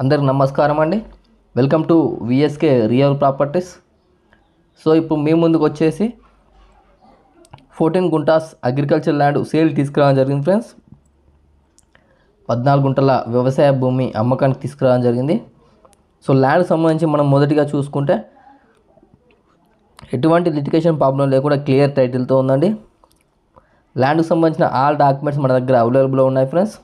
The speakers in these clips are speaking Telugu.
అందరికి నమస్కారం అండి welcome to VSK real properties so ఇప్పుడు మీ ముందుకు వచ్చేసి fourteen guntas agriculture land sale తీసుకురావడం జరిగింది ఫ్రెండ్స్ పద్నాలుగు గుంటల వ్యవసాయ భూమి అమ్మకానికి తీసుకురావడం జరిగింది సో ల్యాండ్ సంబంధించి మనం మొదటిగా చూసుకుంటే ఎటువంటి లిటికేషన్ ప్రాబ్లం లేకుండా క్లియర్ టైటిల్తో ఉందండి ల్యాండ్కి సంబంధించిన ఆల్ డాక్యుమెంట్స్ మన దగ్గర అవైలబుల్లో ఉన్నాయి ఫ్రెండ్స్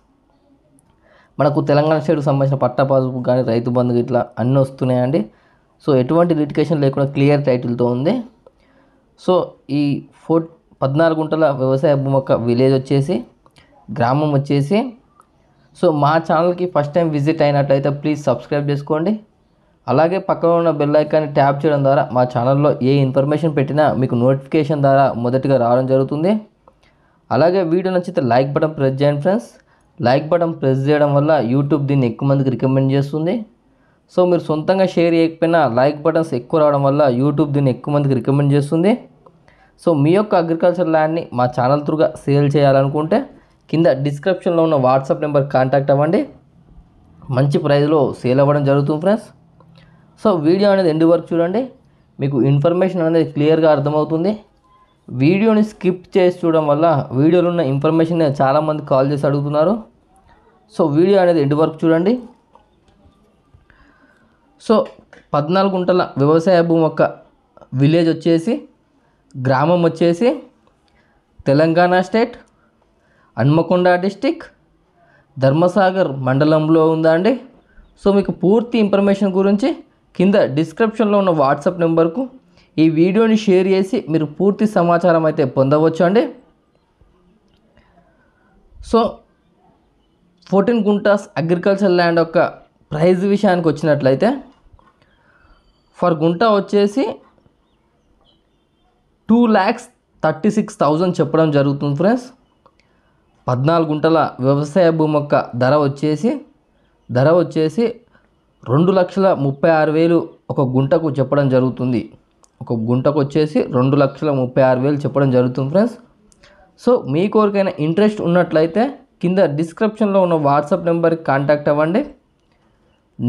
మనకు తెలంగాణ స్టేట్కు సంబంధించిన పట్టా కానీ రైతు బంధు ఇట్లా అన్నీ వస్తున్నాయండి సో ఎటువంటి లిటికేషన్ లేకుండా క్లియర్ టైటిల్తో ఉంది సో ఈ ఫోర్ పద్నాలుగు గుంటల వ్యవసాయ యొక్క విలేజ్ వచ్చేసి గ్రామం వచ్చేసి సో మా ఛానల్కి ఫస్ట్ టైం విజిట్ అయినట్లయితే ప్లీజ్ సబ్స్క్రైబ్ చేసుకోండి అలాగే పక్కన ఉన్న బెల్ ఐకాన్ని ట్యాప్ చేయడం ద్వారా మా ఛానల్లో ఏ ఇన్ఫర్మేషన్ పెట్టినా మీకు నోటిఫికేషన్ ద్వారా మొదటగా రావడం జరుగుతుంది అలాగే వీడియో నచ్చితే లైక్ బటన్ ప్రెస్ చేయండి ఫ్రెండ్స్ లైక్ బటన్ ప్రెస్ చేయడం వల్ల యూట్యూబ్ దీన్ని ఎక్కువ మందికి రికమెండ్ చేస్తుంది సో మీరు సొంతంగా షేర్ చేయకపోయినా లైక్ బటన్స్ ఎక్కువ రావడం వల్ల యూట్యూబ్ దీన్ని ఎక్కువ మందికి రికమెండ్ చేస్తుంది సో మీ యొక్క అగ్రికల్చర్ ల్యాండ్ని మా ఛానల్ త్రూగా సేల్ చేయాలనుకుంటే కింద డిస్క్రిప్షన్లో ఉన్న వాట్సాప్ నెంబర్ కాంటాక్ట్ అవ్వండి మంచి ప్రైజ్లో సేల్ అవ్వడం జరుగుతుంది ఫ్రెండ్స్ సో వీడియో అనేది ఎండు వరకు చూడండి మీకు ఇన్ఫర్మేషన్ అనేది క్లియర్గా అర్థమవుతుంది వీడియోని స్కిప్ చేసి చూడడం వల్ల వీడియోలో ఉన్న ఇన్ఫర్మేషన్ చాలామంది కాల్ చేసి అడుగుతున్నారు సో వీడియో అనేది ఎండు వరకు చూడండి సో పద్నాలుగు గుంటల వ్యవసాయ భూమి యొక్క విలేజ్ వచ్చేసి గ్రామం వచ్చేసి తెలంగాణ స్టేట్ హన్మకొండ డిస్టిక్ ధర్మసాగర్ మండలంలో ఉందా అండి సో మీకు పూర్తి ఇన్ఫర్మేషన్ గురించి కింద డిస్క్రిప్షన్లో ఉన్న వాట్సాప్ నెంబర్కు ఈ వీడియోని షేర్ చేసి మీరు పూర్తి సమాచారం అయితే పొందవచ్చు అండి so fourteen guntas agriculture land యొక్క ప్రైజ్ విషయానికి వచ్చినట్లయితే ఫర్ గుంట వచ్చేసి two lakhs thirty six thousand చెప్పడం జరుగుతుంది ఫ్రెండ్స్ పద్నాలుగు గుంటల వ్యవసాయ భూమి యొక్క ధర వచ్చేసి ధర వచ్చేసి రెండు లక్షల ముప్పై ఆరు వేలు ఒక గుంటకు చెప్పడం జరుగుతుంది ఒక గుంటకు వచ్చేసి రెండు లక్షల ముప్పై ఆరు వేలు చెప్పడం జరుగుతుంది ఫ్రెండ్స్ సో మీ కోరికైనా ఇంట్రెస్ట్ ఉన్నట్లయితే కింద డిస్క్రిప్షన్లో ఉన్న వాట్సాప్ నెంబర్కి కాంటాక్ట్ అవ్వండి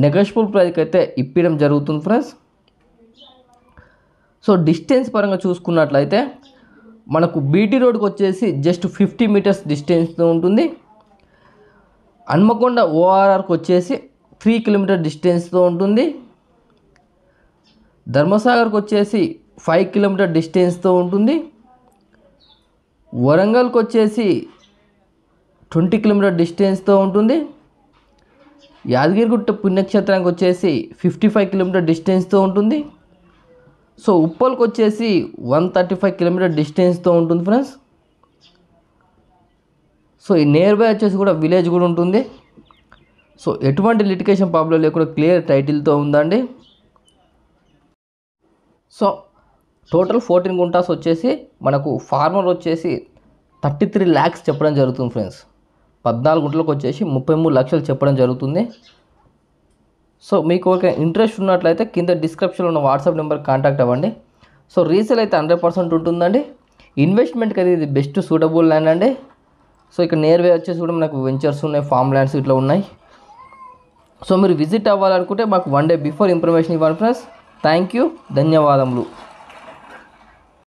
నెగోషియబుల్ ప్రైజ్కి అయితే ఇప్పించడం జరుగుతుంది ఫ్రెండ్స్ సో డిస్టెన్స్ పరంగా చూసుకున్నట్లయితే మనకు బీటీ రోడ్కి వచ్చేసి జస్ట్ ఫిఫ్టీ మీటర్స్ డిస్టెన్స్తో ఉంటుంది హన్మకొండ ఓఆర్ఆర్కి వచ్చేసి త్రీ కిలోమీటర్ డిస్టెన్స్తో ఉంటుంది ధర్మసాగర్కి వచ్చేసి ఫైవ్ కిలోమీటర్ డిస్టెన్స్తో ఉంటుంది వరంగల్కి వచ్చేసి ట్వంటీ కిలోమీటర్ డిస్టెన్స్తో ఉంటుంది యాదగిరిగుట్ట పుణ్యక్షేత్రానికి వచ్చేసి ఫిఫ్టీ ఫైవ్ కిలోమీటర్ డిస్టెన్స్తో ఉంటుంది సో ఉప్పల్కి వచ్చేసి వన్ థర్టీ ఫైవ్ కిలోమీటర్ డిస్టెన్స్తో ఉంటుంది ఫ్రెండ్స్ సో ఈ నియర్ బై వచ్చేసి కూడా విలేజ్ కూడా ఉంటుంది సో ఎటువంటి లిటికేషన్ ప్రాబ్లం లేకుండా క్లియర్ టైటిల్తో ఉందండి సో టోటల్ ఫోర్టీన్ గుంటాస్ వచ్చేసి మనకు ఫార్మర్ వచ్చేసి థర్టీ త్రీ ల్యాక్స్ చెప్పడం జరుగుతుంది ఫ్రెండ్స్ పద్నాలుగు గుంటలకు వచ్చేసి ముప్పై మూడు లక్షలు చెప్పడం జరుగుతుంది సో మీకు ఒక ఇంట్రెస్ట్ ఉన్నట్లయితే కింద డిస్క్రిప్షన్లో ఉన్న వాట్సాప్ నెంబర్ కాంటాక్ట్ అవ్వండి సో రీసేల్ అయితే హండ్రెడ్ పర్సెంట్ ఉంటుందండి ఇన్వెస్ట్మెంట్కి అది ఇది బెస్ట్ సూటబుల్ ల్యాండ్ అండి సో ఇక్కడ నేర్వే వచ్చేసి కూడా మనకు వెంచర్స్ ఉన్నాయి ఫామ్ ల్యాండ్స్ ఇట్లా ఉన్నాయి సో మీరు విజిట్ అవ్వాలనుకుంటే మాకు వన్ డే బిఫోర్ ఇన్ఫర్మేషన్ ఇవ్వాలి ఫ్రెండ్స్ థ్యాంక్ యూ ధన్యవాదములు